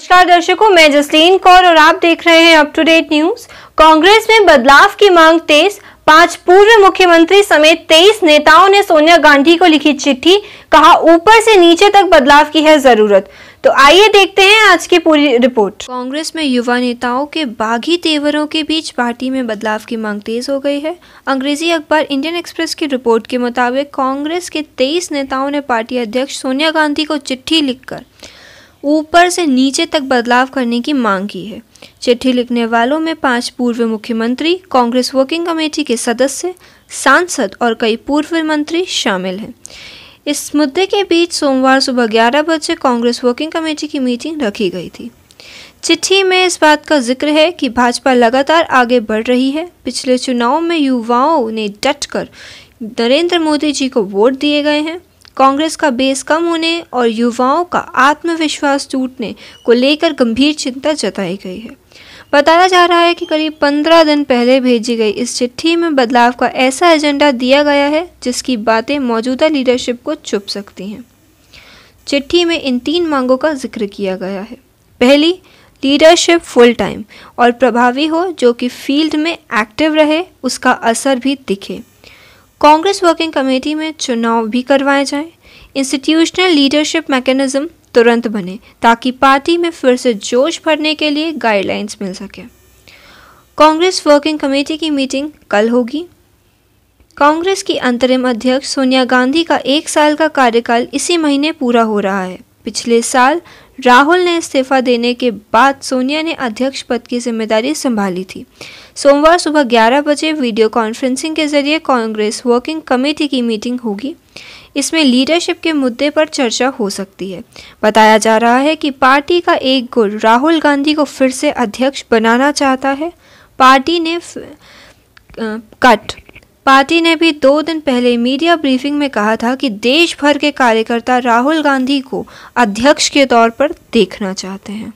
नमस्कार दर्शकों मैं जसलीन कौर और आप देख रहे हैं up to date news Congress में बदलाव की मांग तेज पांच पूर्व मुख्यमंत्री समेत तेईस नेताओं ने सोनिया गांधी को लिखी चिट्ठी कहा ऊपर से नीचे तक बदलाव की है जरूरत तो आइए देखते हैं आज की पूरी रिपोर्ट कांग्रेस में युवा नेताओं के बागी तेवरों के बीच पार्टी में बदलाव की मांग तेज हो गई है अंग्रेजी अखबार इंडियन एक्सप्रेस की रिपोर्ट के मुताबिक कांग्रेस के तेईस नेताओं ने पार्टी अध्यक्ष सोनिया गांधी को चिट्ठी लिखकर ऊपर से नीचे तक बदलाव करने की मांग की है चिट्ठी लिखने वालों में पांच पूर्व मुख्यमंत्री कांग्रेस वर्किंग कमेटी के सदस्य सांसद और कई पूर्व मंत्री शामिल हैं इस मुद्दे के बीच सोमवार सुबह ग्यारह बजे कांग्रेस वर्किंग कमेटी की मीटिंग रखी गई थी चिट्ठी में इस बात का जिक्र है कि भाजपा लगातार आगे बढ़ रही है पिछले चुनाव में युवाओं ने डट कर नरेंद्र मोदी जी को वोट दिए गए हैं कांग्रेस का बेस कम होने और युवाओं का आत्मविश्वास टूटने को लेकर गंभीर चिंता जताई गई है बताया जा रहा है कि करीब पंद्रह दिन पहले भेजी गई इस चिट्ठी में बदलाव का ऐसा एजेंडा दिया गया है जिसकी बातें मौजूदा लीडरशिप को चुप सकती हैं चिट्ठी में इन तीन मांगों का जिक्र किया गया है पहली लीडरशिप फुल टाइम और प्रभावी हो जो कि फील्ड में एक्टिव रहे उसका असर भी दिखे कांग्रेस वर्किंग कमेटी में चुनाव भी करवाए जाए इंस्टीट्यूशनल लीडरशिप मैकेनिज्म तुरंत बने ताकि पार्टी में फिर से जोश भरने के लिए गाइडलाइंस मिल सके कांग्रेस वर्किंग कमेटी की मीटिंग कल होगी कांग्रेस की अंतरिम अध्यक्ष सोनिया गांधी का एक साल का कार्यकाल इसी महीने पूरा हो रहा है पिछले साल राहुल ने इस्तीफा देने के बाद सोनिया ने अध्यक्ष पद की जिम्मेदारी संभाली थी सोमवार सुबह 11 बजे वीडियो कॉन्फ्रेंसिंग के जरिए कांग्रेस वर्किंग कमेटी की मीटिंग होगी इसमें लीडरशिप के मुद्दे पर चर्चा हो सकती है बताया जा रहा है कि पार्टी का एक गुट राहुल गांधी को फिर से अध्यक्ष बनाना चाहता है पार्टी ने कट पार्टी ने भी दो दिन पहले मीडिया ब्रीफिंग में कहा था कि देश भर के कार्यकर्ता राहुल गांधी को अध्यक्ष के तौर पर देखना चाहते हैं